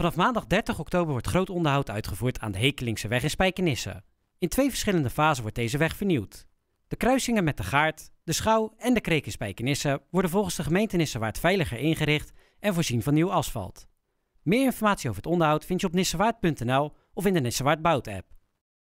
Vanaf maandag 30 oktober wordt groot onderhoud uitgevoerd aan de Hekelingse weg in Spijkenisse. In twee verschillende fasen wordt deze weg vernieuwd. De kruisingen met de Gaard, de Schouw en de Kreek in Spijkenisse worden volgens de gemeente Nissewaard veiliger ingericht en voorzien van nieuw asfalt. Meer informatie over het onderhoud vind je op nissewaard.nl of in de Nissewaard Bout app.